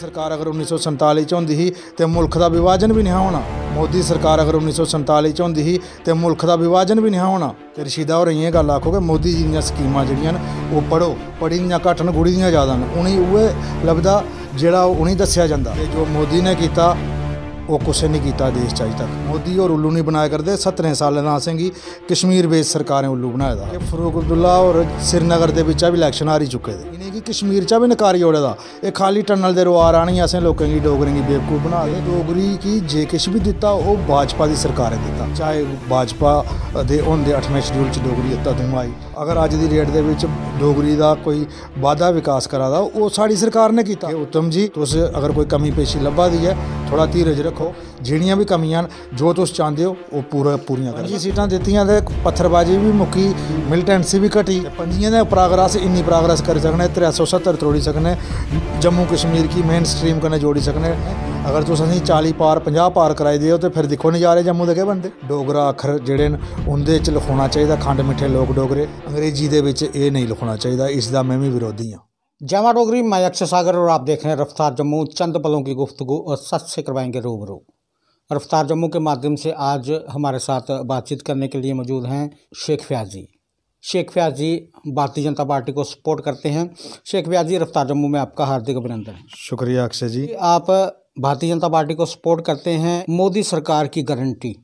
ਸਰਕਾਰ ਅਗਰ 1947 ਚ ਹੁੰਦੀ ਸੀ ਤੇ ਮੁਲਕ ਦਾ ਵਿਭਾਜਨ ਵੀ ਨਹੀਂ ਹੋਣਾ ਮੋਦੀ ਸਰਕਾਰ ਅਗਰ 1947 ਚ ਹੁੰਦੀ ਸੀ ਤੇ ਮੁਲਕ ਦਾ ਵਿਭਾਜਨ ਵੀ ਨਹੀਂ ਹੋਣਾ ਤੇ ਰਸ਼ੀਦਾ ਹੋ ਰਹੀਆਂ ਇਹ ਗੱਲ ਆਖੋਗੇ ਮੋਦੀ ਜੀ ਦੀਆਂ ਸਕੀਮਾਂ ਜਿਹੜੀਆਂ ਨੇ ਉਹ ਪੜੋ ਪੜੀ ਦੀਆਂ ਘਟਨ ਗੁੜੀ ਦੀਆਂ ਜ਼ਿਆਦਾ ਨੇ ਉਹਨੇ ਉਹ ਲੱਭਦਾ ਜਿਹੜਾ ਉਹਨੇ ਦੱਸਿਆ ਜਾਂਦਾ ਤੇ ਜੋ ਮੋਦੀ ਨੇ ਕੀਤਾ ਉਹ ਕੁਛ ਨਹੀਂ ਕੀਤਾ ਦੇਸ਼ ਚ ਤੱਕ ਮੋਦੀ ਔਰ ਉੱਲੂ ਨਹੀਂ ਬਣਾਇਆ ਕਰਦੇ 17 ਸਾਲ ਨਾ ਸਿੰਘੀ ਕਸ਼ਮੀਰ ਵਿੱਚ ਸਰਕਾਰਾਂ ਉੱਲੂ ਬਣਾਇਆ ਦਾ ਫਰੂਕ ਅਬਦੁੱਲਾ ਔਰ ਸਿਰਨਗਰ ਦੇ ਵਿੱਚ ਆ ਵੀ ਇਲੈਕਸ਼ਨ ਆ ਰਹੀ ਚੁੱਕੇ ਦੇ ਇਹਨੇ ਕਿ ਕਸ਼ਮੀਰ ਚ ਵੀ ਨਕਾਰੀ ओड़े ਦਾ ਇਹ ਖਾਲੀ ਟਨਲ ਦੇ ਰੋਆ ਰਾਣੀ ਅसें ਲੋਕਾਂ ਦੀ ਡੋਗਰੀ ਦੀ ਬੇਵਕੂਫ ਬਣਾ ਦੇ ਡੋਗਰੀ ਕੀ ਜੇ ਕਿਛ ਵੀ ਦਿੱਤਾ ਉਹ ਭਾਜਪਾ ਦੀ ਸਰਕਾਰ ਨੇ ਦਿੱਤਾ ਚਾਹੇ ਭਾਜਪਾ ਦੇ ਦੇ 8ਵੇਂ ਸ਼ਡਿਊਲ ਚ ਡੋਗਰੀ ਅੱਤਾ ਮਾਈ ਅਗਰ ਅੱਜ ਦੀ ਡੇਟ ਦੇ ਵਿੱਚ ਡੋਗਰੀ ਦਾ ਕੋਈ ਵਾਧਾ ਵਿਕਾਸ ਕਰਾਦਾ ਉਹ ਸਾਡੀ ਸਰਕਾਰ ਨੇ ਕੀਤਾ ਉਤਮ ਜੀ ਤੁਸੀਂ ਅਗਰ ਕੋਈ ਕਮੀ ਪੇਸ਼ੀ ਲੱਭਾ ਦੀ ਹੈ ਥੋੜਾ ਧੀਰਜ ਰੱਖੋ ਜਿਹੜੀਆਂ ਵੀ ਕਮੀਆਂ ਜੋ ਤੁਸੀਂ ਚਾਹੁੰਦੇ ਹੋ ਉਹ ਪੂਰਾ ਪੂਰੀਆਂ ਕਰੋ ਜੀ ਸੀਟਾਂ ਦਿੱਤੀਆਂ ਤੇ ਪੱਥਰਬਾਜੀ ਵੀ ਮੁੱਕੀ ਮਿਲਟੈਂਸੀ ਵੀ ਘਟੀ ਪੰਜੀਆਂ ਦਾ ਪ੍ਰੋਗਰੈਸ ਇੰਨੀ ਪ੍ਰੋਗਰੈਸ ਕਰ ਸਕਣੇ 370 ਤੋੜੀ ਸਕਣੇ ਜੰਮੂ ਕਸ਼ਮੀਰ ਕੀ ਮੇਨ ਸਟ੍ਰੀਮ ਕਨੇ ਜੋੜੀ ਸਕਣੇ ਅਗਰ ਤੁਸੀਂ 40 ਪਾਰ 50 ਪਾਰ ਕਰਾਈ ਦਿਓ ਤੇ ਫਿਰ ਦੇਖੋ ਨਜ਼ਾਰੇ ਜੰਮੂ ਦੇ ਕੇ ਬੰਦੇ ਡੋਗਰਾ ਅੱਖਰ ਜਿਹੜੇ ਨੇ ਉਹਦੇ ਚ ਲਿਖਣਾ ਚਾਹੀਦਾ ਖੰਡ ਮਿੱਠੇ ਲੋਕ ਡੋਗਰੇ ਅੰਗਰੇਜ਼ੀ ਦੇ ਵਿੱਚ ਇਹ ਨਹੀਂ ਲਿਖਣਾ ਚਾਹੀਦਾ ਇਸ ਦਾ ਮੈਂ ਵੀ ਵਿਰੋਧੀ ਹਾਂ जमा डोगरी मैं अक्षय सागर और आप देख रहे हैं रफ्तार जम्मू चंद पलों की गुफ्तु और सच से करवाएंगे रूबरू रफ्तार जम्मू के माध्यम से आज हमारे साथ बातचीत करने के लिए मौजूद हैं शेख फ्याजी शेख फ्याजी भारतीय जनता पार्टी को सपोर्ट करते हैं शेख फ्याजी रफ्तार जम्मू में आपका हार्दिक अभिनंदन है शुक्रिया अक्षय जी आप भारतीय जनता पार्टी को सपोर्ट करते हैं मोदी सरकार की गारंटी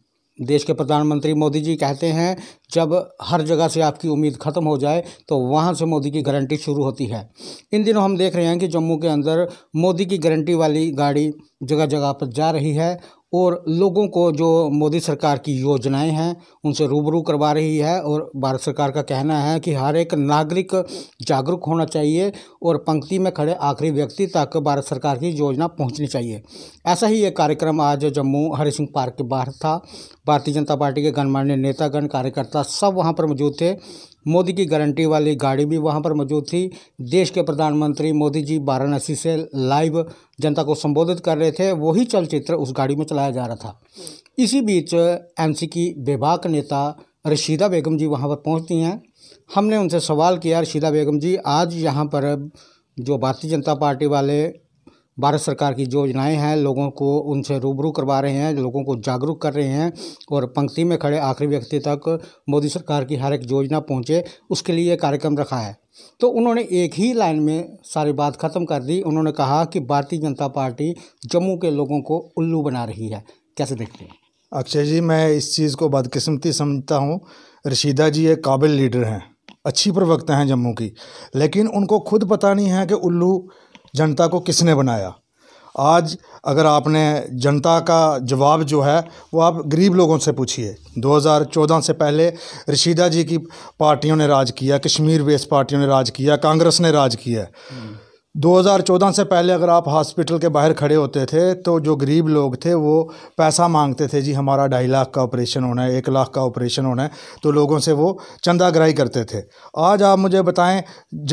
देश के प्रधानमंत्री मोदी जी कहते हैं जब हर जगह से आपकी उम्मीद ख़त्म हो जाए तो वहाँ से मोदी की गारंटी शुरू होती है इन दिनों हम देख रहे हैं कि जम्मू के अंदर मोदी की गारंटी वाली गाड़ी जगह जगह पर जा रही है और लोगों को जो मोदी सरकार की योजनाएं हैं उनसे रूबरू करवा रही है और भारत सरकार का कहना है कि हर एक नागरिक जागरूक होना चाहिए और पंक्ति में खड़े आखिरी व्यक्ति तक भारत सरकार की योजना पहुंचनी चाहिए ऐसा ही एक कार्यक्रम आज जम्मू हरि सिंह पार्क के बाहर था भारतीय जनता पार्टी के गणमान्य नेतागण कार्यकर्ता सब वहाँ पर मौजूद थे मोदी की गारंटी वाली गाड़ी भी वहां पर मौजूद थी देश के प्रधानमंत्री मोदी जी वाराणसी से लाइव जनता को संबोधित कर रहे थे वही चलचित्र उस गाड़ी में चलाया जा रहा था इसी बीच एमसी की बेबाक नेता रशीदा बेगम जी वहाँ पर पहुँचती हैं हमने उनसे सवाल किया रशीदा बेगम जी आज यहाँ पर जो भारतीय जनता पार्टी वाले भारत सरकार की जो योजनाएं हैं लोगों को उनसे रूबरू करवा रहे हैं लोगों को जागरूक कर रहे हैं और पंक्ति में खड़े आखिरी व्यक्ति तक मोदी सरकार की हर एक योजना पहुंचे उसके लिए कार्यक्रम रखा है तो उन्होंने एक ही लाइन में सारी बात ख़त्म कर दी उन्होंने कहा कि भारतीय जनता पार्टी जम्मू के लोगों को उल्लू बना रही है कैसे देखते हैं अक्षय अच्छा जी मैं इस चीज़ को बदकिस्मती समझता हूँ रशीदा जी एक काबिल लीडर हैं अच्छी प्रवक्ता हैं जम्मू की लेकिन उनको खुद पता नहीं है कि उल्लू जनता को किसने बनाया आज अगर आपने जनता का जवाब जो है वो आप गरीब लोगों से पूछिए 2014 से पहले रशीदा जी की पार्टियों ने राज किया कश्मीर बेस पार्टियों ने राज किया कांग्रेस ने राज किया 2014 से पहले अगर आप हॉस्पिटल के बाहर खड़े होते थे तो जो गरीब लोग थे वो पैसा मांगते थे जी हमारा ढाई लाख का ऑपरेशन होना है एक लाख का ऑपरेशन होना है तो लोगों से वो चंदा ग्राही करते थे आज आप मुझे बताएं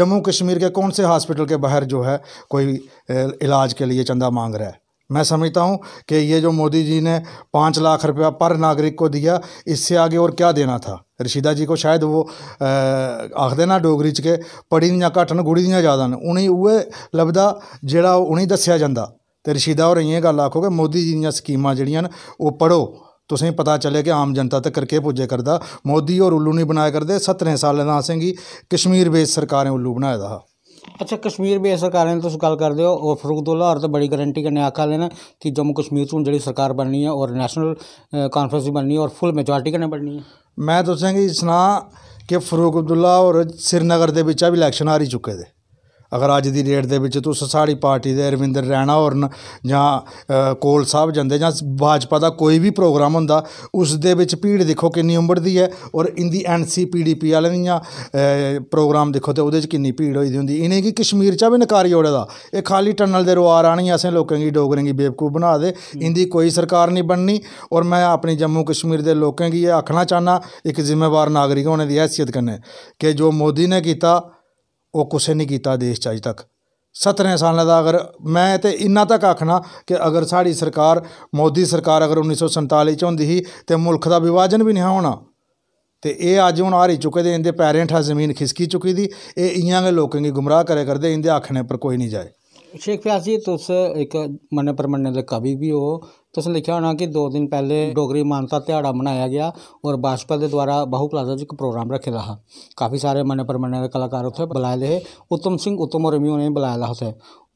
जम्मू कश्मीर के कौन से हॉस्पिटल के बाहर जो है कोई इलाज के लिए चंदा मांग रहा है मैं समझता हूँ कि ये जो मोदी जी ने पाँच लाख रुपया पर नागरिक को दिया इससे आगे और क्या देना था रशीदा जी को शायद वो आखदे ना डोगरी च के पढ़ी दियां घट्ट न गुड़ी दियां ज्यादा न उन्हें उ लभदा जोड़ा उन्हें दस्सेआ जाता तो रशीदा और इ'यै गल आखो कि मोदी जी दकीम स्कीमां पढ़ो तुसें पता चले कि आम जनता तकर के पुजे करता मोदी और उल्लू नहीं बनाया करते सत्तरें सालें असेंगी कश्मीर बेस सरकारें उल्लू बनाए दा हा अच्छा कश्मीर बी सरकारें तुस गल्ल करदे ओ होर फरूकदुल्ला होर ते बड़ी गारंटी कन्नै आक्खा दे न कि जम्मू कश्मीर च हून जेह्ड़ी सरकार बननी ऐ होर नेशनल कांफ्रैंस बी बननी होर फुल मेजोरिटी कन्नै बननी ऐ में तुसेंगी सनां कि फरूक अब्दुल्ला होर श्रीनगर दे बिच्चा बी इलैक्शन हारी चुके दे ਅਗਰ ਅੱਜ ਦੀ ਡੇਟ ਦੇ ਵਿੱਚ ਤੁਸੀਂ ਸਾੜੀ ਪਾਰਟੀ ਦੇ ਰਵਿੰਦਰ ਰੈਣਾ ਹੋਰਨ ਜਾਂ ਕੋਲ ਸਾਹਿਬ ਜਾਂਦੇ ਜਾਂ ਬਾਜਪਾ ਦਾ ਕੋਈ ਵੀ ਪ੍ਰੋਗਰਾਮ ਹੁੰਦਾ ਉਸ ਦੇ ਵਿੱਚ ਭੀੜ ਦੇਖੋ ਕਿੰਨੀ ਉਮੜਦੀ ਹੈ ਔਰ ਇੰਦੀ ਐਨਸੀ ਪੀਡੀਪੀ ਵਾਲਿਆਂ ਦੀਆਂ ਪ੍ਰੋਗਰਾਮ ਦੇਖੋ ਤੇ ਉਹਦੇ ਵਿੱਚ ਕਿੰਨੀ ਭੀੜ ਹੋਈ ਦੀ ਹੁੰਦੀ ਇਹਨੇ ਕੀ ਕਸ਼ਮੀਰ ਚ ਵੀ ਨਕਾਰੀ ਓੜੇ ਦਾ ਇਹ ਖਾਲੀ ਟਨਲ ਦੇ ਰੁਆਰ ਆਣੀ ਅਸੀਂ ਲੋਕਾਂ ਦੀ ਡੋਗਰਾਂ ਦੀ ਬੇਵਕੂਫ ਬਣਾ ਦੇ ਇੰਦੀ ਕੋਈ ਸਰਕਾਰ ਨਹੀਂ ਬਣਨੀ ਔਰ ਮੈਂ ਆਪਣੀ ਜੰਮੂ ਕਸ਼ਮੀਰ ਦੇ ਲੋਕਾਂ ਦੀ ਇਹ ਆਖਣਾ ਚਾਹਨਾ ਇੱਕ ਜ਼ਿੰਮੇਵਾਰ ਨਾਗਰਿਕ ਹੋਣ ਦੀ ਹیثیت ਕਰਨੇ ਕਿ ਜੋ ਮੋਦੀ ਨੇ ਕੀਤਾ ਉਹ ਕੁਸੇ ਨਹੀਂ ਕੀਤਾ ਦੇਸ਼ ਚ ਅਜ ਤੱਕ 17 ਸਾਲਾਂ ਦਾ ਅਗਰ ਮੈਂ ਤੇ ਇੰਨਾ ਤੱਕ ਆਖਣਾ ਕਿ ਅਗਰ ਸਾਡੀ ਸਰਕਾਰ ਮੋਦੀ ਸਰਕਾਰ ਅਗਰ 1947 ਚ ਹੁੰਦੀ ਹੀ ਤੇ ਮੁਲਕ ਦਾ ਵਿਵਾਜਨ ਵੀ ਨਹੀਂ ਹੋਣਾ ਤੇ ਇਹ ਅੱਜ ਹੁਣ ਆ ਰਹੀ ਚੁੱਕੇ ਦੇ ਇਹਦੇ ਪੈਰੈਂਟ ਆ ਜ਼ਮੀਨ ਖਿਸਕੀ ਚੁੱਕੀ ਦੀ ਇਹ ਇਆਂ ਦੇ ਲੋਕਾਂ ਨੂੰ ਗੁੰਮਰਾਹ ਕਰਿਆ ਕਰਦੇ ਇਹਦੇ ਆਖਣੇ ਪਰ ਕੋਈ ਨਹੀਂ ਜਾਏ ਸ਼ੇਖ ਫਿਆਜ਼ੀ ਤੁਸੀਂ ਇੱਕ ਮਨ ਪਰਮਣ ਦੇ ਕਵੀ ਵੀ ਹੋ तुसें लिखा होना कि दो दिन पहले डोगरी मानता ध्याड़ा मनाया गया और भाजपा के द्वारा बाहू प्लाजा च प्रोग्राम रखे दा हा काफी सारे मने परमने दे कलाकार उत्थें बुलाए दे हे उत्तम सिंह उत्तम होरें बी उ'नेंगी बलाए दा हा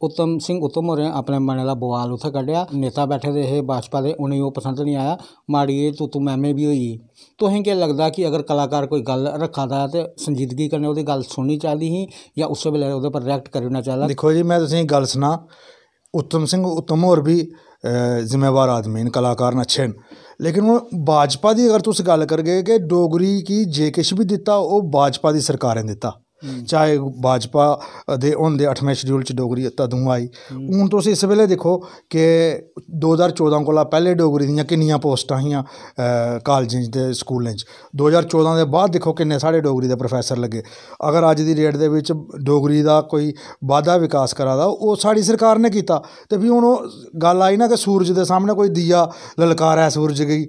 उत्तम सिंह उत्तम होरें अपने मनै दा बोआल उत्थें कड्ढेआ नेता बैठे दे हे भाजपा दे उ'नेंगी ओह् पसंद नहीं आया माड़िए जेही तूतू मैमे भी हुई गेई तुसें केह् कि अगर कलाकार कोई गल रखा दा तो संजीदगी गल सुननी चाहिदी ही जां उस्सै बेल्लै पर रिएक्ट करी चाहता देखो जी मैं तुम्हें गल सनां उत्तम सिंह उत्तम होर भी ਜ਼ਿੰਮੇਵਾਰ ਆਦਮੀ ਨੇ ਕਲਾਕਾਰ ਨ ਅਛੇ ਲੇਕਿਨ ਉਹ ਬਾਜਪਾ ਦੀ ਅਗਰ ਤੁਸੀਂ ਗੱਲ ਕਰਗੇ ਕਿ ਡੋਗਰੀ ਕੀ ਜੇ ਕਿਸ਼ ਵੀ ਦਿੱਤਾ ਉਹ ਬਾਜਪਾ ਦੀ ਸਰਕਾਰ ਨੇ ਦਿੱਤਾ ਚਾਹੇ ਭਾਜਪਾ ਦੇ ਉਹਨਾਂ ਦੇ 8ਵੇਂ ਸ਼ਡਿਊਲ ਚ ਡੋਗਰੀ ਤਦੋਂ ਆਈ ਹੁਣ ਤੁਸੀਂ ਇਸ ਵੇਲੇ ਦੇਖੋ ਕਿ 2014 ਕੋਲਾ ਪਹਿਲੇ ਡੋਗਰੀ ਦੀਆਂ ਕਿੰਨੀਆਂ ਪੋਸਟਾਂ ਹੀਆਂ ਕਾਲਜਾਂ ਦੇ ਸਕੂਲਾਂ 'ਚ 2014 ਦੇ ਬਾਅਦ ਦੇਖੋ ਕਿੰਨੇ ਸਾਡੇ ਡੋਗਰੀ ਦੇ ਪ੍ਰੋਫੈਸਰ ਲੱਗੇ ਅਗਰ ਅੱਜ ਦੀ ਡੇਟ ਦੇ ਵਿੱਚ ਡੋਗਰੀ ਦਾ ਕੋਈ ਵਾਧਾ ਵਿਕਾਸ ਕਰਾਦਾ ਉਹ ਸਾਡੀ ਸਰਕਾਰ ਨੇ ਕੀਤਾ ਤੇ ਵੀ ਹੁਣ ਉਹ ਗੱਲ ਆਈ ਨਾ ਕਿ ਸੂਰਜ ਦੇ ਸਾਹਮਣੇ ਕੋਈ ਦੀਆ ਲਲਕਾਰਾ ਸੂਰਜ ਗਈ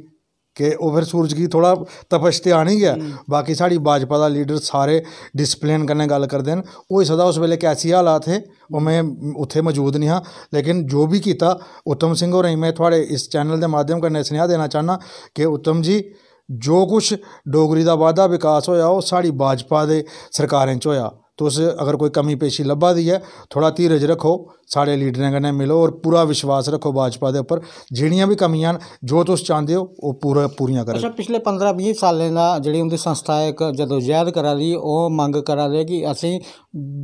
ਕਿ ਉਹ ਫਿਰ ਸੂਰਜ ਕੀ ਥੋੜਾ ਤਪਸ਼ ਤੇ ਆਣੀ ਗਿਆ ਬਾਕੀ ਸਾਡੀ ਬਾਜਪਾ ਦਾ ਲੀਡਰ ਸਾਰੇ ਡਿਸਪਲਿਨ ਕਰਨੇ ਗੱਲ ਕਰਦੇ ਨੇ ਉਹ ਸਦਾ ਉਸ ਵੇਲੇ ਕੈਸੀ ਹਾਲਾਤ ਹੈ ਉਹ ਮੈਂ ਉੱਥੇ ਮੌਜੂਦ ਨਹੀਂ ਹਾਂ ਲੇਕਿਨ ਜੋ ਵੀ ਕੀਤਾ ਉਤਮ ਸਿੰਘ ਹੋਰ ਮੈਂ ਤੁਹਾਡੇ ਇਸ ਚੈਨਲ ਦੇ ਮਾਧਿਅਮ ਕਰਨੇ ਸੁਨੇਹਾ ਦੇਣਾ ਚਾਹਨਾ ਕਿ ਉਤਮ ਜੀ ਜੋ ਕੁਝ ਡੋਗਰੀ ਦਾ ਵਾਦਾ ਵਿਕਾਸ ਹੋਇਆ ਉਹ ਸਾਡੀ ਬਾਜਪਾ ਦੇ ਸਰਕਾਰਾਂ 'ਚ ਹੋਇਆ ਤੁਸ ਅਗਰ ਕੋਈ ਕਮੀ ਪੇਸ਼ੀ ਲੱਭਾ ਦੀ ਹੈ ਥੋੜਾ ਧੀਰਜ ਰੱਖੋ ਸਾਡੇ ਲੀਡਰਾਂ ਕਨੇ ਮਿਲੋ ਔਰ ਪੂਰਾ ਵਿਸ਼ਵਾਸ ਰੱਖੋ ਬਾਜਪਾ ਦੇ ਉੱਪਰ ਜਿਹੜੀਆਂ ਵੀ ਕਮੀਆਂ ਜੋ ਤੁਸ ਚਾਹਦੇ ਹੋ ਉਹ ਪੂਰਾ ਪੂਰੀਆਂ ਕਰੇ ਅੱਛਾ ਪਿਛਲੇ 15-20 ਸਾਲਾਂ ਦਾ ਜਿਹੜੀ ਉਹਦੀ ਸੰਸਥਾ ਇੱਕ ਜਦੋਂ ਜਾਇਦ ਕਰਾ ਲਈ ਉਹ ਮੰਗ ਕਰਾ ਲਈ ਕਿ ਅਸੀਂ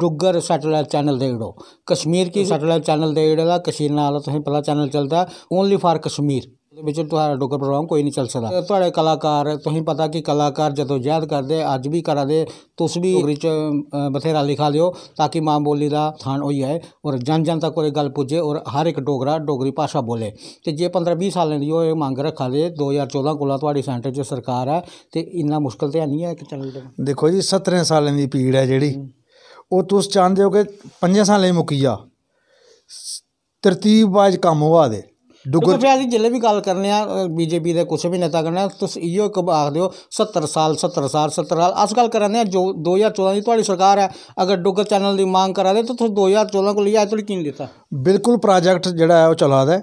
ਡੁੱਗਰ ਸੈਟੇਲਾਈਟ ਚੈਨਲ ਦੇ ਦੇੜੋ ਕਸ਼ਮੀਰ ਕੀ ਸੈਟੇਲਾਈਟ ਚੈਨਲ ਦੇ ਦੇੜੇਗਾ ਕਸ਼ੀਰ ਨਾਲ ਤੁਸੀਂ ਪਹਿਲਾ ਚੈਨਲ ਚੱਲਦਾ ਓਨਲੀ ਫਾਰ ਕਸ਼ਮੀਰ ਉਹਦੇ ਵਿੱਚ ਤੁਹਾਡਾ ਡੋਗਰ ਪ੍ਰੋਗਰਾਮ ਕੋਈ ਨਹੀਂ ਚੱਲ ਸਕਦਾ ਤੁਹਾਡੇ ਕਲਾਕਾਰ ਤੁਸੀਂ ਪਤਾ ਕਿ ਕਲਾਕਾਰ ਜਦੋਂ ਯਾਦ ਕਰਦੇ ਅੱਜ ਵੀ ਕਰਾਂ ਦੇ ਤੁਸੀਂ ਵੀ ਡੋਗਰੀ ਚ ਬਥੇਰਾ ਲਿਖਾ ਲਿਓ ਤਾਂ ਕਿ ਮਾਂ ਬੋਲੀ ਦਾ ਥਾਨ ਹੋਈ ਹੈ ਔਰ ਜਨ ਜਨ ਤੱਕ ਕੋਈ ਗੱਲ ਪੁੱਜੇ ਔਰ ਹਰ ਇੱਕ ਡੋਗਰਾ ਡੋਗਰੀ ਭਾਸ਼ਾ ਬੋਲੇ ਤੇ ਜੇ 15 20 ਸਾਲਾਂ ਦੀ ਉਹ ਇਹ ਮੰਗ ਰੱਖਾ ਦੇ 2014 ਕੋਲਾ ਤੁਹਾਡੀ ਸੈਂਟਰ 'ਚ ਸਰਕਾਰ ਹੈ ਤੇ ਇੰਨਾ ਮੁਸ਼ਕਲ ਤੇ ਨਹੀਂ ਹੈ ਕਿ ਚੱਲ ਦੇਖੋ ਜੀ 17 ਸਾਲਾਂ ਦੀ ਪੀੜ ਹੈ ਜਿਹੜੀ ਉਹ ਤੁਸੀਂ ਚਾਹੁੰਦੇ ਹੋ ਕਿ 5 ਸਾਲਾਂ ਹੀ ਮੁਕੀਆ ਤਰਤੀਬ ਬਾਜ ਕੰਮ ਹੋਵਾ ਦੇ ਡੁਗਰ ਫਿਰ ਅਸੀਂ ਜਿੱਲੇ ਵੀ ਗੱਲ ਕਰਨੇ ਆ ਬੀਜੇਪੀ ਦੇ ਕੁਝ ਵੀ ਨੇਤਾ ਕਰਨੇ ਤੁਸੀਂ ਇਹੋ ਕਬ ਆਖਦੇ ਹੋ 70 ਸਾਲ 70 ਸਾਲ 70 ਸਾਲ ਅਸ ਗੱਲ ਕਰਨੇ ਆ ਜੋ 2014 ਦੀ ਤੁਹਾਡੀ ਸਰਕਾਰ ਹੈ ਅਗਰ ਡੁੱਗਰ ਚੈਨਲ ਦੀ ਮੰਗ ਕਰਾ ਲੈ ਤਾਂ ਤੁਸੀਂ 2014 ਕੋਲ ਲਈ ਆਇਆ ਤੁਸੀਂ ਕੀ ਨਹੀਂ ਦਿੱਤਾ ਬਿਲਕੁਲ ਪ੍ਰੋਜੈਕਟ ਜਿਹੜਾ ਹੈ ਉਹ ਚਲਾਦਾ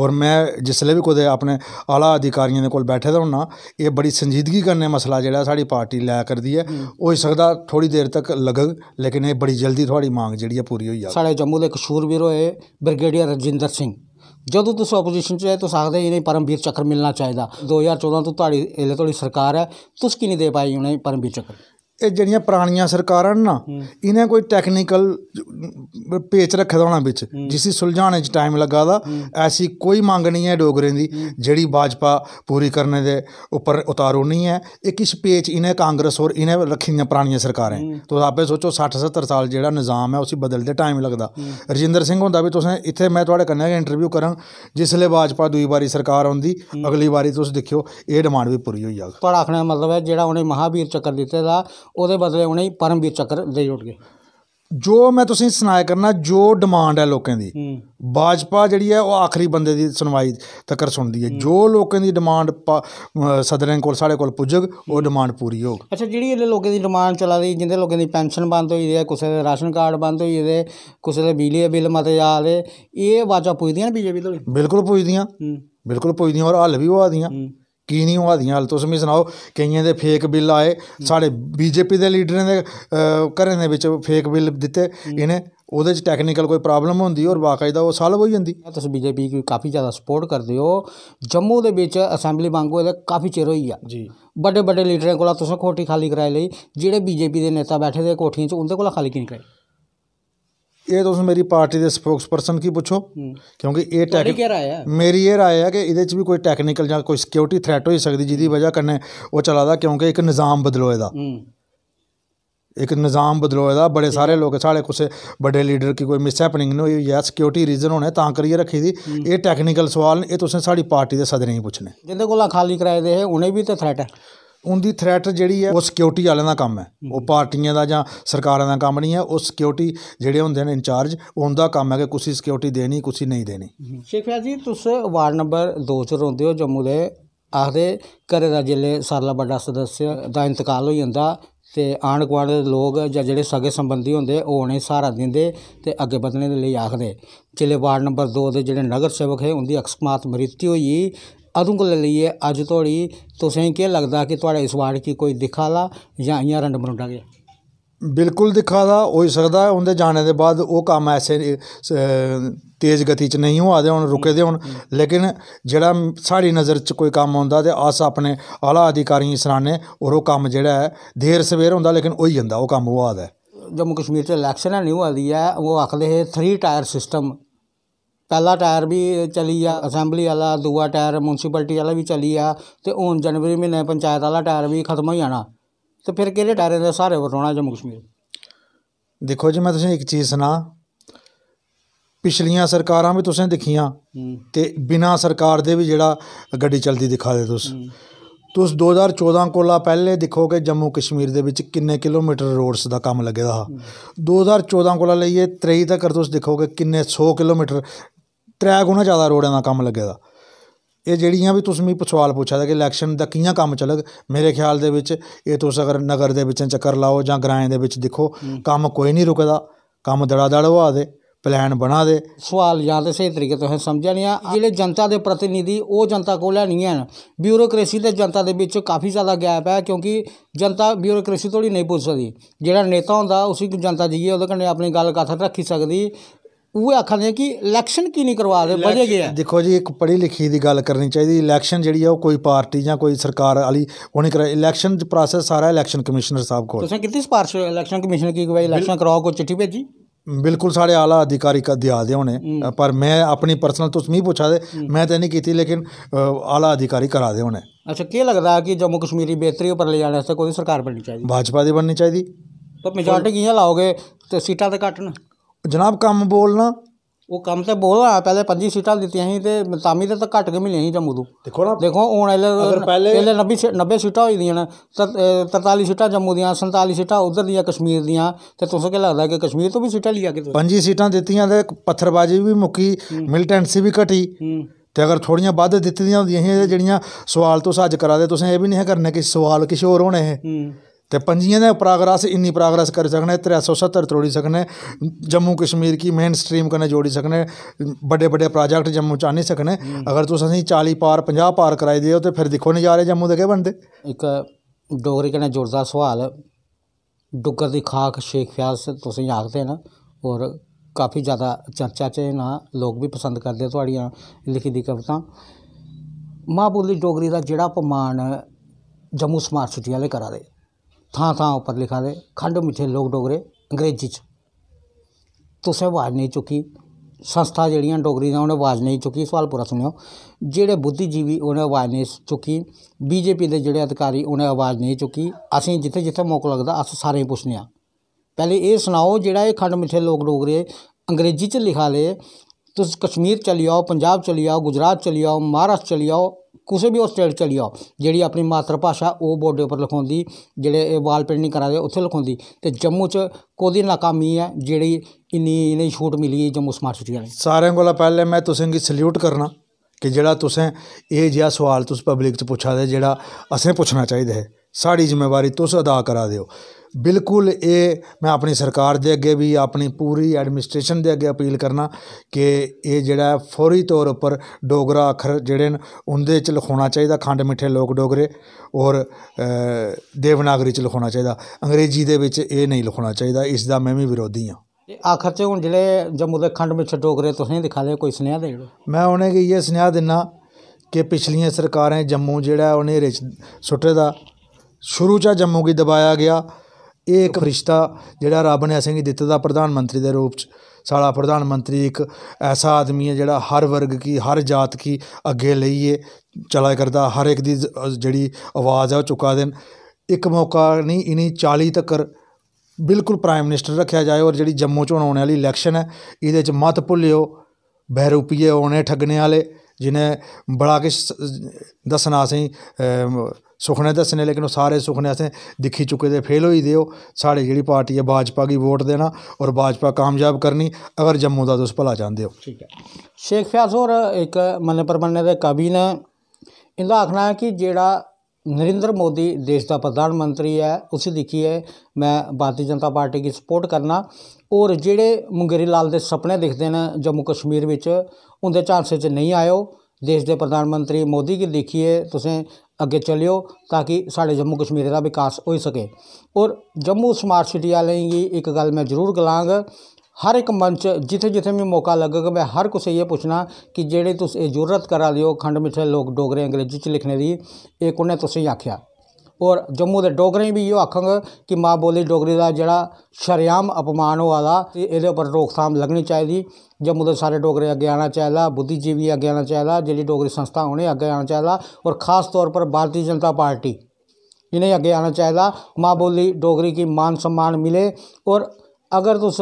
ਔਰ ਮੈਂ ਜਿਸਲੇ ਵੀ ਕੋਦੇ ਆਪਣੇ ਆਲਾ ਅਧਿਕਾਰੀਆਂ ਦੇ ਕੋਲ ਬੈਠੇ ਦਾ ਹੁੰਨਾ ਇਹ ਬੜੀ ਸੰਜੀਦਗੀ ਕਰਨੇ ਮਸਲਾ ਜਿਹੜਾ ਸਾਡੀ ਪਾਰਟੀ ਲਿਆ ਕਰਦੀ ਹੈ ਉਹ ਹੋ ਸਕਦਾ ਥੋੜੀ ਦੇਰ ਤੱਕ ਲੱਗ ਲੇਕਿਨ ਇਹ ਬੜੀ ਜਲਦੀ ਤੁਹਾਡੀ ਮੰਗ ਜਿਹੜੀ ਹੈ ਪੂਰੀ ਹੋਈ ਜਾਵੇ ਸਾਡੇ ਜੰਮੂ ਦੇ ਕਸ਼ੂਰ ਵੀਰ ਹੋਏ ਬ੍ਰਿਗੇਡੀਅਰ ਰਜਿੰਦਰ ਸਿੰਘ ਜਦੋਂ ਤੁਸੀਂ ਆਪੋਜੀਸ਼ਨ ਚ ਆਏ ਤਾਂ ਸਕਦੇ ਇਹਨੇ ਪਰਮਵੀਰ ਚੱਕਰ ਮਿਲਣਾ ਚਾਹੀਦਾ 2014 ਤੋਂ ਤੁਹਾਡੀ ਇਹ ਤੋਂ ਸਰਕਾਰ ਹੈ ਤੁਸੀਂ ਕੀ ਨਹੀਂ ਦੇ ਪਾਈ ਉਹਨੇ ਪਰਮਵੀਰ ਚੱਕਰ ਇਹ ਜਿਹੜੀਆਂ ਪੁਰਾਣੀਆਂ ਸਰਕਾਰਾਂ ਨਾ ਇਹਨਾਂ ਕੋਈ ਟੈਕਨੀਕਲ ਪੇਚ ਰੱਖਿਆ ਹੋਣਾ ਵਿੱਚ ਜਿਸ ਦੀ ਸੁਲਝਾਣੇ 'ਚ ਟਾਈਮ ਲੱਗਾ ਦਾ ਐਸੀ ਕੋਈ ਮੰਗ ਨਹੀਂ ਹੈ ਡੋਗਰੇ ਦੀ ਜਿਹੜੀ ਬਾਜਪਾ ਪੂਰੀ ਕਰਨ ਦੇ ਉੱਪਰ ਉਤਾਰੂ ਨਹੀਂ ਹੈ ਇਹ ਕਿਸ ਪੇਚ ਇਹਨੇ ਕਾਂਗਰਸ ਹੋਰ ਇਹਨੇ ਰੱਖੀਆਂ ਪੁਰਾਣੀਆਂ ਸਰਕਾਰਾਂ ਤੁਸੀਂ ਆਪੇ ਸੋਚੋ 60 70 ਸਾਲ ਜਿਹੜਾ ਨਿਜ਼ਾਮ ਹੈ ਉਸੇ ਬਦਲਦੇ ਟਾਈਮ ਲੱਗਦਾ ਰਜਿੰਦਰ ਸਿੰਘ ਹੁੰਦਾ ਵੀ ਤੁਸੀਂ ਇੱਥੇ ਮੈਂ ਤੁਹਾਡੇ ਕੰਨੇ ਇੰਟਰਵਿਊ ਕਰਾਂ ਜਿਸਲੇ ਬਾਜਪਾ ਦੂਈ ਵਾਰੀ ਸਰਕਾਰ ਆਉਂਦੀ ਅਗਲੀ ਵਾਰੀ ਤੁਸੀਂ ਦੇਖਿਓ ਇਹ ਡਿਮਾਂਡ ਵੀ ਪੂਰੀ ਹੋਈ ਜਾਗ ਪਰ ਆਖਣਾ ਮਤਲਬ ਹੈ ਜਿਹੜਾ ਉਹਨੇ ਮਹਾਵੀਰ ਚੱਕਰ ਦਿੱਤੇ ਦਾ ਉਹਦੇ ਬਦਲੇ ਉਹਨੇ ਪਰਮਵੀਰ ਚੱਕਰ ਦੇ ਜੋੜਗੇ ਜੋ ਮੈਂ ਤੁਸੀਂ ਸੁਣਾਇਆ ਕਰਨਾ ਜੋ ਡਿਮਾਂਡ ਹੈ ਲੋਕਾਂ ਦੀ ਭਾਜਪਾ ਜਿਹੜੀ ਹੈ ਉਹ ਆਖਰੀ ਬੰਦੇ ਦੀ ਸੁਣਵਾਈ ਤੱਕ ਸੁਣਦੀ ਹੈ ਜੋ ਲੋਕਾਂ ਦੀ ਡਿਮਾਂਡ ਸਦਰਾਂ ਕੋਲ ਸਾਡੇ ਕੋਲ ਪੁੱਜਗ ਉਹ ਡਿਮਾਂਡ ਪੂਰੀ ਹੋ ਅੱਛਾ ਜਿਹੜੀ ਇਹ ਲੋਕਾਂ ਦੀ ਡਿਮਾਂਡ ਚਲਾ ਰਹੀ ਜਿੰਦੇ ਲੋਕਾਂ ਦੀ ਪੈਨਸ਼ਨ ਬੰਦ ਹੋਈ ਹੈ ਕਿਸੇ ਦੇ ਰਾਸ਼ਨ ਕਾਰਡ ਬੰਦ ਹੋਈ ਹੈ ਕਿਸੇ ਦੇ ਬਿਜਲੀ ਬਿੱਲ ਮਤ ਜਾ ਰਹੇ ਇਹ ਬਾਜਾ ਪੁੱਜਦੀਆਂ ਨੇ ਬੀਜੇਪੀ ਤੋਂ ਬਿਲਕੁਲ ਪੁੱਜਦੀਆਂ ਬਿਲਕੁਲ ਪੁੱਜਦੀਆਂ ਔਰ ਹੱਲ ਵੀ ਹੋਆ ਦੀਆਂ ਕੀ ਨਹੀਂ ਹੁਆਦੀਆਂ ਹਾਲ ਤੁਸੀਂ ਵੀ ਸੁਣਾਓ ਕਈਆਂ ਦੇ ਫੇਕ ਬਿੱਲ ਆਏ ਸਾਡੇ ਬੀਜੇਪੀ ਦੇ ਲੀਡਰਾਂ ਦੇ ਘਰਾਂ ਦੇ ਵਿੱਚ ਫੇਕ ਬਿੱਲ ਦਿੱਤੇ ਇਹਨੇ ਉਹਦੇ ਚ ਟੈਕਨੀਕਲ ਕੋਈ ਪ੍ਰੋਬਲਮ ਹੁੰਦੀ ਔਰ ਬਾਕਾਇਦਾ ਉਹ ਸਾਲਵ ਹੋ ਜਾਂਦੀ ਤੁਸੀਂ ਬੀਜੇਪੀ ਕੀ ਕਾਫੀ ਜ਼ਿਆਦਾ ਸਪੋਰਟ ਕਰਦੇ ਹੋ ਜੰਮੂ ਦੇ ਵਿੱਚ ਅਸੈਂਬਲੀ ਵਾਂਗੂ ਇਹਦਾ ਕਾਫੀ ਚਿਰ ਹੋਈ ਆ ਜੀ ਵੱਡੇ ਵੱਡੇ ਲੀਡਰਾਂ ਕੋਲ ਤੁਸੀਂ ਕੋਠੀ ਖਾਲੀ ਕਰਾਈ ਲਈ ਜਿਹੜੇ ਬੀਜੇਪੀ ਦੇ ਨੇਤਾ ਬੈਠੇ ਦੇ ਕੋਠੀਆਂ ਚ ਉਹਦੇ ਕੋਲ ਖਾਲੀ ਕਿਨ ਕਰਾਈ ਇਹ ਤੁਸੀਂ ਮੇਰੀ ਪਾਰਟੀ ਦੇ ਸਪੋਕਸਪਰਸਨ ਕੀ ਪੁੱਛੋ ਕਿਉਂਕਿ ਇਹ ਟੈਕ ਮੇਰੀ ਇਹ رائے ਹੈ ਕਿ ਇਹਦੇ ਚ ਵੀ ਕੋਈ ਟੈਕਨੀਕਲ ਜਾਂ ਕੋਈ ਸਿਕਿਉਰਿਟੀ ਥ੍ਰੈਟ ਹੋ ਸਕਦੀ ਜਿਹਦੀ ਵਜ੍ਹਾ ਕਰਨੇ ਉਹ ਚਲਾਦਾ ਕਿਉਂਕਿ ਇੱਕ ਨਿਜ਼ਾਮ ਬਦਲੋ ਇਹਦਾ ਇੱਕ ਨਿਜ਼ਾਮ ਬਦਲੋ ਇਹਦਾ ਬੜੇ ਸਾਰੇ ਲੋਕ ਸਾਲੇ ਕੁਸੇ ਵੱਡੇ ਲੀਡਰ ਕੀ ਕੋਈ ਮਿਸਹੈਪਨਿੰਗ ਨਹੀਂ ਹੋਈ ਜਾਂ ਸਿਕਿਉਰਿਟੀ ਰੀਜ਼ਨ ਹੋਣੇ ਤਾਂ ਕਰੀਏ ਰੱਖੀ ਦੀ ਇਹ ਟੈਕਨੀਕਲ ਸਵਾਲ ਇਹ ਤੁਸੀਂ ਸਾਡੀ ਪਾਰਟੀ ਦੇ ਸਦਰ ਨਹੀਂ ਪੁੱਛਣੇ ਜਿੰਦੇ ਕੋਲ ਖਾਲੀ ਕਰਾਏ ਦੇ ਉਹਨੇ ਵੀ ਤੇ ਥ੍ਰੈਟ ਹੈ ਉਹਦੀ ਥ੍ਰੈਟ ਜਿਹੜੀ ਹੈ ਉਹ ਸਿਕਿਉਰਿਟੀ ਵਾਲਿਆਂ ਦਾ ਕੰਮ ਹੈ ਉਹ ਪਾਰਟੀਆਂ ਦਾ ਜਾਂ ਸਰਕਾਰਾਂ ਦਾ ਕੰਮ ਨਹੀਂ ਹੈ ਉਹ ਸਿਕਿਉਰਿਟੀ ਜਿਹੜੇ ਹੁੰਦੇ ਨੇ ਇਨਚਾਰਜ ਉਹਦਾ ਕੰਮ ਹੈ ਕਿ ਕੁਸੀ ਸਿਕਿਉਰਿਟੀ ਦੇਣੀ ਕੁਸੀ ਨਹੀਂ ਦੇਣੀ ਸ਼ੇਖ ਫਿਆਜ਼ ਜੀ ਤੁਸੀਂ ਵਾਰਡ ਨੰਬਰ 2 ਚ ਰਹਿੰਦੇ ਹੋ ਜੰਮੂ ਦੇ ਆਖਦੇ ਘਰੇ ਦਾ ਜ਼ਿਲ੍ਹੇ ਸਾਲਾ ਵੱਡਾ ਸਦੱਸਯ ਦਾ ਇੰਤਕਾਲ ਹੋ ਜਾਂਦਾ ਤੇ ਆਣ ਗੁਆਂਢ ਦੇ ਲੋਕ ਜਾਂ ਜਿਹੜੇ ਸਗੇ ਸੰਬੰਧੀ ਹੁੰਦੇ ਉਹ ਉਹਨੇ ਸਹਾਰਾ ਦਿੰਦੇ ਤੇ ਅੱਗੇ ਵਧਣ ਦੇ ਲਈ ਆਖਦੇ ਜ਼ਿਲ੍ਹੇ ਵਾਰਡ ਨੰਬਰ 2 ਦੇ ਜਿਹੜੇ ਨਗਰ ਸੇਵਕ ਹੈ ਉਹਦੀ ਅਕਸਮਾਤ ਮ੍ਰਿਤਿ ਹੋਈ ਅਦੋਂ ਕੋ ਲਈਏ ਅੱਜ ਤੋੜੀ ਤੁਸੀਂ ਕੀ ਲੱਗਦਾ ਕਿ ਤੁਹਾਡੇ ਇਸ ਵਾਰ ਕੀ ਕੋਈ ਦਿਖਾਲਾ ਜਾਂ ਇਆਂ ਰੰਡ ਮਰੁੰਡਾ ਗਿਆ ਬਿਲਕੁਲ ਦਿਖਾਦਾ ਹੋ ਸਕਦਾ ਉਹਦੇ ਜਾਣੇ ਦੇ ਬਾਅਦ ਉਹ ਕੰਮ ਐਸੇ ਤੇਜ਼ ਗਤੀ ਚ ਨਹੀਂ ਹੋ ਆਦੇ ਹੁਣ ਰੁਕੇ ਦੇ ਹੁਣ ਲੇਕਿਨ ਜਿਹੜਾ ਸਾਡੀ ਨਜ਼ਰ ਚ ਕੋਈ ਕੰਮ ਹੁੰਦਾ ਤੇ ਆਸ ਆਪਣੇ ਆਲਾ ਅਧਿਕਾਰੀ ਸਰਾਨੇ ਉਹ ਕੰਮ ਜਿਹੜਾ ਹੈ ਧੇਰ ਸਵੇਰ ਹੁੰਦਾ ਲੇਕਿਨ ਉਹੀ ਜਾਂਦਾ ਉਹ ਕੰਮ ਹੋ ਆਦਾ ਜੰਮੂ ਕਸ਼ਮੀਰ ਤੇ ਇਲੈਕਸ਼ਨ ਹੈ ਨਿਊ ਆਦੀ ਹੈ ਉਹ ਆਖਦੇ ਹੈ 3 ਟਾਇਰ ਸਿਸਟਮ ਪਹਿਲਾ ਟਾਇਰ ਵੀ ਚਲੀ ਆ ਅਸੈਂਬਲੀ ਵਾਲਾ ਦੂਆ ਟਾਇਰ ਮਿਊਨਸੀਪਲਟੀ ਵਾਲਾ ਵੀ ਚਲੀ ਆ ਤੇ ਹੁਣ ਜਨਵਰੀ ਮਹੀਨੇ ਪੰਚਾਇਤ ਵਾਲਾ ਟਾਇਰ ਵੀ ਖਤਮ ਹੋ ਜਾਣਾ ਤੇ ਫਿਰ ਕਿਹੜੇ ਟਾਇਰਾਂ ਦਾ ਸਾਰੇ ਵਰਤਣਾ ਜੰਮੂ ਕਸ਼ਮੀਰ ਦੇਖੋ ਜੀ ਮੈਂ ਤੁਹਾਨੂੰ ਇੱਕ ਚੀਜ਼ ਸੁਣਾ ਪਿਛਲੀਆਂ ਸਰਕਾਰਾਂ ਵੀ ਤੁਸੀਂ ਦੇਖੀਆਂ ਤੇ ਬਿਨਾ ਸਰਕਾਰ ਦੇ ਵੀ ਜਿਹੜਾ ਗੱਡੀ ਚਲਦੀ ਦਿਖਾ ਦੇ ਤੁਸੀਂ ਤੁਸੀਂ 2014 ਕੋਲਾ ਪਹਿਲੇ ਦੇਖੋਗੇ ਜੰਮੂ ਕਸ਼ਮੀਰ ਦੇ ਵਿੱਚ ਕਿੰਨੇ ਕਿਲੋਮੀਟਰ ਰੋਡਸ ਦਾ ਕੰਮ ਲੱਗੇ ਦਾ 2014 ਕੋਲਾ ਲਈਏ 23 ਤੱਕ ਤੁਸ ਦੇਖੋਗੇ ਕਿੰਨੇ 100 ਕਿਲੋਮੀਟਰ ਤਰੇ ਗੁਣਾ ਜ਼ਿਆਦਾ ਰੋੜਿਆਂ ਦਾ ਕੰਮ ਲੱਗੇਗਾ ਇਹ ਜਿਹੜੀਆਂ ਵੀ ਤੁਸੀਂ ਮੈਨੂੰ ਸਵਾਲ ਪੁੱਛਿਆ ਕਿ ਇਲੈਕਸ਼ਨ ਦਾ ਕਿੰਨਾ ਕੰਮ ਚੱਲਗ ਮੇਰੇ ਖਿਆਲ ਦੇ ਵਿੱਚ ਇਹ ਤੁਸੀਂ ਅਗਰ ਨਗਰ ਦੇ ਵਿੱਚ ਚੱਕਰ ਲਾਓ ਜਾਂ ਗ੍ਰਾਂਏ ਦੇ ਵਿੱਚ ਦੇਖੋ ਕੰਮ ਕੋਈ ਨਹੀਂ ਰੁਕਦਾ ਕੰਮ ਦੜਾ ਦੜਾ ਵਾ ਦੇ ਪਲਾਨ ਬਣਾ ਦੇ ਸਵਾਲ ਜਾਂ ਤੇ ਸਹੀ ਤਰੀਕੇ ਤੋਂ ਸਮਝਣਿਆ ਜਿਹੜੇ ਜਨਤਾ ਦੇ ਪ੍ਰਤੀਨਿਧੀ ਉਹ ਜਨਤਾ ਕੋਲ ਨਹੀਂ ਹਨ ਬਿਊਰੋਕਰੇਸੀ ਤੇ ਜਨਤਾ ਦੇ ਵਿੱਚ ਕਾਫੀ ਜ਼ਿਆਦਾ ਗੈਪ ਹੈ ਕਿਉਂਕਿ ਜਨਤਾ ਬਿਊਰੋਕ੍ਰੇਸੀ ਤੋਂ ਹੀ ਨਹੀਂ ਪੁੱਛਦੀ ਜਿਹੜਾ ਨੇਤਾ ਹੁੰਦਾ ਉਸੇ ਜਨਤਾ ਜੀਏ ਉਹਦੇ ਕੰਨੇ ਆਪਣੀ ਗੱਲ ਕਥਨ ਰੱਖੀ ਸਕਦੀ ਉਹ ਆਖਣੇ ਕਿ ਇਲੈਕਸ਼ਨ ਕੀ ਨਹੀਂ ਕਰਵਾ ਰਹੇ ਬਜੇ ਗਿਆ ਦੇਖੋ ਜੀ ਇੱਕ ਪੜੀ ਲਿਖੀ ਦੀ ਗੱਲ ਕਰਨੀ ਚਾਹੀਦੀ ਇਲੈਕਸ਼ਨ ਜਿਹੜੀ ਆ ਉਹ ਕੋਈ ਪਾਰਟੀ ਜਾਂ ਕੋਈ ਸਰਕਾਰ ਵਾਲੀ ਉਹ ਨਹੀਂ ਕਰਾ ਇਲੈਕਸ਼ਨ ਦਾ ਪ੍ਰੋਸੈਸ ਸਾਰਾ ਇਲੈਕਸ਼ਨ ਕਮਿਸ਼ਨਰ ਸਾਹਿਬ ਕੋਲ ਤੁਸੀਂ ਕਿੰਨੀ ਸਪਾਰਸ਼ ਇਲੈਕਸ਼ਨ ਕਮਿਸ਼ਨਰ ਕੀ ਕੋਈ ਇਲੈਕਸ਼ਨ ਕਰਾਓ ਕੋ ਚਿੱਠੀ ਭੇਜੀ ਬਿਲਕੁਲ ਸਾਰੇ ਆਲਾ ਅਧਿਕਾਰੀ ਕਾ ਦਿਆ ਦੇ ਹੋਣੇ ਪਰ ਮੈਂ ਆਪਣੀ ਪਰਸਨਲ ਤੁਸੀਂ ਨਹੀਂ ਪੁੱਛਾ ਦੇ ਮੈਂ ਤਾਂ ਨਹੀਂ ਕੀਤੀ ਲੇਕਿਨ ਆਲਾ ਅਧਿਕਾਰੀ ਕਰਾ ਦੇ ਹੋਣੇ ਅੱਛਾ ਕੀ ਲੱਗਦਾ ਕਿ ਜੰਮੂ ਕਸ਼ਮੀਰੀ ਬਿਹਤਰੀ ਉੱਪਰ ਲੈ ਜਾਣ ਵਾਸਤੇ ਕੋਈ ਸਰਕਾਰ ਬਣਨੀ ਚਾਹੀਦੀ ਭਾਜਪਾ ਦੀ ਬਣਨੀ ਚਾਹੀਦੀ ਪਰ ਮੈਜੋਰਟੀ ਕਿਹਨਾਂ ਲਾਓਗੇ ਤੇ ਸੀਟਾਂ ਤੇ ਘਟਣ ਜਨਾਬ ਕੰਮ ਬੋਲਣਾ ਉਹ ਕੰਮ ਤੇ ਬਹੁਤ ਪਹਿਲੇ 25 ਸੀਟਾਂ ਦਿੱਤੀਆਂ ਸੀ ਤੇ ਮਤਾਮੀ ਤੇ ਤਾਂ ਘਟ ਕੇ ਮਿਲੀਆਂ ਸੀ ਜੰਮੂ ਤੋਂ ਦੇਖੋ ਨਾ ਦੇਖੋ ਹੁਣ ਇਹਲੇ ਅਗਰ ਪਹਿਲੇ 90 90 ਸੀਟਾਂ ਹੋਈ ਦੀਆਂ ਨੇ 43 ਸੀਟਾਂ ਜੰਮੂ ਦੀਆਂ 47 ਸੀਟਾਂ ਉਧਰ ਦੀਆਂ ਕਸ਼ਮੀਰ ਦੀਆਂ ਤੇ ਤੁਹਾਨੂੰ ਕੀ ਲੱਗਦਾ ਕਿ ਕਸ਼ਮੀਰ ਤੋਂ ਵੀ ਸੀਟਾਂ ਲਿਆ ਕੇ ਤੁਸੀਂ 25 ਸੀਟਾਂ ਦਿੱਤੀਆਂ ਤੇ ਪੱਥਰਬਾਜ਼ੀ ਵੀ ਮੁੱਕੀ ਮਿਲਟੈਂਸੀ ਵੀ ਘਟੀ ਤੇ ਅਗਰ ਥੋੜੀਆਂ ਵੱਧ ਦਿੱਤੀਆਂ ਹੁੰਦੀਆਂ ਸੀ ਜਿਹੜੀਆਂ ਸਵਾਲ ਤੋਂ ਸੱਜ ਕਰਾ ਦੇ ਤੁਸੀਂ ਇਹ ਵੀ ਨਹੀਂ ਕਰਨਾ ਕਿ ਸਵਾਲ ਕਿਸ਼ੋਰ ਹੋਣੇ ਹੈ ਤੇ ਪੰਜੀਆਂ ਦਾ ਪ੍ਰੋਗਰੈਸ ਇੰਨੀ ਪ੍ਰੋਗਰੈਸ ਕਰ ਸਕਣੇ 370 ਤੋੜੀ ਸਕਣੇ ਜੰਮੂ ਕਸ਼ਮੀਰ ਕੀ ਮੇਨ ਸਟਰੀਮ ਕਨ ਜੋੜੀ ਸਕਣੇ ਵੱਡੇ ਵੱਡੇ ਪ੍ਰੋਜੈਕਟ ਜੰਮੂ ਚ ਆਣੇ ਸਕਣੇ ਅਗਰ ਤੁਸੀਂ ਅਸੀਂ 40 ਪਾਰ 50 ਪਾਰ ਕਰਾਈ ਦਿਓ ਤੇ ਫਿਰ ਦੇਖੋ ਨਜ਼ਾਰੇ ਜੰਮੂ ਦੇ ਕੇ ਬਣਦੇ ਇੱਕ ਡੋਗਰੀ ਕਨੇ ਜੁੜਦਾ ਸਵਾਲ ਡੁੱਗਰ ਦੀ ਖਾਕ ਸ਼ੇਖ ਫਿਆਸ ਤੁਸੀਂ ਆਖਦੇ ਨਾ ਔਰ ਕਾਫੀ ਜ਼ਿਆਦਾ ਚਰਚਾ ਚ ਨਾ ਲੋਕ ਵੀ ਪਸੰਦ ਕਰਦੇ ਤੁਹਾਡੀਆਂ ਲਿਖੀ ਦੀ ਕਵਿਤਾ ਮਾਂ ਡੋਗਰੀ ਦਾ ਜਿਹੜਾ ਪਮਾਨ ਜੰਮੂ ਸਮਾਰਟ ਸਿਟੀ ਵਾਲੇ ਕਰਾ ਦੇ ਥਾਂ ਥਾਂ ਉੱਪਰ ਲਿਖਾ ਦੇ ਖੰਡ ਮਿੱਠੇ ਲੋਕ ਡੋਗਰੇ ਅੰਗਰੇਜ਼ੀ ਚ ਤੁਸੀਂ ਆਵਾਜ਼ ਨਹੀਂ ਚੁੱਕੀ ਸੰਸਥਾ ਜਿਹੜੀਆਂ ਡੋਗਰੀ ਦਾ ਉਹਨੇ ਆਵਾਜ਼ ਨਹੀਂ ਚੁੱਕੀ ਸਵਾਲ ਪੂਰਾ ਸੁਣਿਓ ਜਿਹੜੇ ਬੁੱਧੀਜੀਵੀ ਉਹਨੇ ਆਵਾਜ਼ ਨਹੀਂ ਚੁੱਕੀ ਬੀਜੇਪੀ ਦੇ ਜਿਹੜੇ ਅਧਿਕਾਰੀ ਉਹਨੇ ਆਵਾਜ਼ ਨਹੀਂ ਚੁੱਕੀ ਅਸੀਂ ਜਿੱਥੇ ਜਿੱਥੇ ਮੌਕ ਲੱਗਦਾ ਅਸ ਸਾਰੇ ਪੁੱਛਨੇ ਆ ਪਹਿਲੇ ਇਹ ਸੁਣਾਓ ਜਿਹੜਾ ਇਹ ਖੰਡ ਮਿੱਠੇ ਲੋਕ ਡੋਗਰੇ ਅੰਗਰੇਜ਼ੀ ਚ ਲਿਖਾ ਲੇ ਤੁਸੀਂ ਕਸ਼ਮੀਰ ਚਲੀ ਆਓ ਪੰਜਾਬ ਚਲੀ ਆਓ ਗੁਜਰਾਤ ਚਲੀ ਆਓ ਮਹਾਰਾਸ਼ਟਰ ਚਲੀ ਆਓ ਕੁਸੇ ਵੀ ਹਸਪੀਟਲ ਚਲੀ ਜਾਓ ਜਿਹੜੀ ਆਪਣੀ ਮਾਤਰ ਭਾਸ਼ਾ ਉਹ ਬੋਰਡ ਉੱਪਰ ਲਿਖਾਉਂਦੀ ਜਿਹੜੇ ਵਾਲ ਪੇਂਟਿੰਗ ਕਰਾਦੇ ਉੱਥੇ ਲਿਖਾਉਂਦੀ ਤੇ ਜੰਮੂ ਚ ਕੋਦੀ ਨਾਕਾਮੀ ਹੈ ਜਿਹੜੀ ਇਨੀ ਇਨੀ ਛੂਟ ਮਿਲੀ ਜੰਮੂ ਸਮਾਰਟ ਸਿਟੀ ਵਾਲੇ ਸਾਰਿਆਂ ਕੋਲ ਪਹਿਲੇ ਮੈਂ ਤੁਸੀਂ ਕੀ ਸਲੂਟ ਕਰਨਾ ਕਿ ਜਿਹੜਾ ਤੁਸੀਂ ਇਹ ਜਿਹੜਾ ਸਵਾਲ ਤੁਸੀਂ ਪਬਲਿਕ ਚ ਪੁੱਛਾਦੇ ਜਿਹੜਾ ਅਸੀਂ ਪੁੱਛਣਾ ਚਾਹੀਦਾ ਹੈ ਸਾਡੀ ਜ਼ਿੰਮੇਵਾਰੀ ਤੁਸੀਂ ਅਦਾ ਕਰਾ ਦਿਓ ਬਿਲਕੁਲ ਇਹ ਮੈਂ ਆਪਣੀ ਸਰਕਾਰ ਦੇ ਅੱਗੇ ਵੀ ਆਪਣੀ ਪੂਰੀ ਐਡਮਿਨਿਸਟ੍ਰੇਸ਼ਨ ਦੇ ਅੱਗੇ ਅਪੀਲ ਕਰਨਾ ਕਿ ਇਹ ਜਿਹੜਾ ਫੌਰੀ ਤੌਰ ਉੱਪਰ ਡੋਗਰਾ ਅੱਖਰ ਜਿਹੜੇ ਨੇ ਉਹਦੇ 'ਚ ਲਿਖਾਉਣਾ ਚਾਹੀਦਾ ਖੰਡ ਮਿੱਠੇ ਲੋਕ ਡੋਗਰੇ ਔਰ ਦੇਵਨਾਗਰੀ 'ਚ ਲਿਖਾਉਣਾ ਚਾਹੀਦਾ ਅੰਗਰੇਜ਼ੀ ਦੇ ਵਿੱਚ ਇਹ ਨਹੀਂ ਲਿਖਾਉਣਾ ਚਾਹੀਦਾ ਇਸ ਦਾ ਮੈਂ ਵੀ ਵਿਰੋਧੀ ਹਾਂ ਆਖਰ 'ਚ ਹੁਣ ਜਿਹੜੇ ਜੰਮੂ ਦੇ ਖੰਡ ਮਿੱਠੇ ਡੋਗਰੇ ਤੁਸੀਂ ਦਿਖਾ ਲਿਓ ਕੋਈ ਸੁਨੇਹਾ ਦੇ ਮੈਂ ਉਹਨੇ ਕਿ ਇਹ ਸੁਨੇਹਾ ਦਿੰਨਾ ਕਿ ਪਿਛਲੀਆਂ ਸਰਕਾਰਾਂ ਜੰਮੂ ਜਿਹੜਾ ਉਹਨੇ ਰਿਚ ਸੁੱਟੇ ਦਾ ਸ਼ੁਰੂ ਚ ਜੰਮੂ ਕੀ ਦਬਾਇਆ ਗਿਆ ਇਹ ਇੱਕ ਫਰਿਸ਼ਤਾ ਜਿਹੜਾ ਰੱਬ ਨੇ ਅਸੀਂ ਦਿੱਤਾ ਦਾ ਪ੍ਰਧਾਨ ਮੰਤਰੀ ਦੇ ਰੂਪ ਚ ਸਾਲਾ ਪ੍ਰਧਾਨ ਮੰਤਰੀ ਇੱਕ ਐਸਾ ਆਦਮੀ ਹੈ ਜਿਹੜਾ ਹਰ ਵਰਗ ਕੀ ਹਰ ਜਾਤ ਕੀ ਅੱਗੇ ਲਈਏ ਚਲਾ ਕਰਦਾ ਹਰ ਇੱਕ ਦੀ ਜਿਹੜੀ ਆਵਾਜ਼ ਆ ਚੁੱਕਾ ਚੁਕਾ ਦੇਣ ਇੱਕ ਮੌਕਾ ਨਹੀਂ ਇਨੀ 40 ਤੱਕਰ ਬਿਲਕੁਲ ਪ੍ਰਾਈਮ ਮਿਨਿਸਟਰ ਰੱਖਿਆ ਜਾਏ ਔਰ ਜਿਹੜੀ ਜੰਮੂ ਚੋਂ ਆਉਣ ਵਾਲੀ ਇਲੈਕਸ਼ਨ ਹੈ ਇਹਦੇ ਚ ਮਤ ਭੁੱਲਿਓ ਬਹਿਰੂਪੀਏ ਹੋਣੇ ਠੱਗਣੇ ਵਾਲੇ ਜਿਨੇ ਬੜਾ ਕਿ ਦੱਸਣਾ ਸੀ सुखने दसने लेकिन सारे सुखने असें दिक्खी चुके दे फेल होई दे ओह् साढ़ी जेह्ड़ी पार्टी है भाजपा की वोट देना और भाजपा कामयाब करनी अगर जम्मू का तुस भला चाहते हो ठीक है शेख फ्यास और एक मन्ने परमन्ने दे कवि ने इं'दा आखना ऐ कि जोड़ा नरेंद्र मोदी देश का प्रधानमंत्री है उसी दिखिए मैं भारतीय जनता पार्टी की सपोर्ट करना और जेह्ड़े मुंगेरी लाल के सपने दिखते न जम्मू कश्मीर बिच्च उं'दे झांसे नहीं नेईं देश के प्रधानमंत्री मोदी की दिक्खियै तुसें अग्गें ताकि साढ़े जम्मू कश्मीर का विकास हो सके और जम्मू स्मार्ट सिटी वाले की एक गल मैं जरूर गलाङ हर एक मंच जिथे जिथे भी मौका लग्गग मैं हर कुछ ये पूछना कि जेडे तुम ये जरूरत करा दे खंड मिठे लोग डोगरे अंग्रेजी लिखने की एक उन्हें तुसेंगी आख्या और जम्मू के डोगरे भी इो आखङ कि माँ बोली डोगरी का जरा शरेआम अपमान होआ दा ये पर रोकथाम लगनी चाहिए जम्मू के सारे डोगरे अगे आना चाहिए बुद्धिजीवी अगे आना चाहिए जी डोगरी संस्था उन्हें अगे आना चाहिए और खास तौर पर भारतीय जनता पार्टी इन्हें अगे आना चाहिए मां बोली डोगरी की मान सम्मान मिले और अगर तुस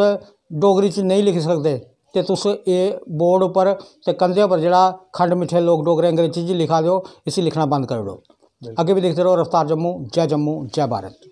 डोगरी नहीं नेईं लिखी सकते तो तुस ये बोर्ड पर कंधे पर जरा खंड मिठे लोग डोगरे अंग्रेजी लिखा दे इसी लिखना बंद करी ਅੱਗੇ ਵੀ ਦੇਖਦੇ ਰਹੋ ਰਫਤਾਰ ਜੰਮੂ ਜੈ ਜੰਮੂ ਜੈ ਭਾਰਤ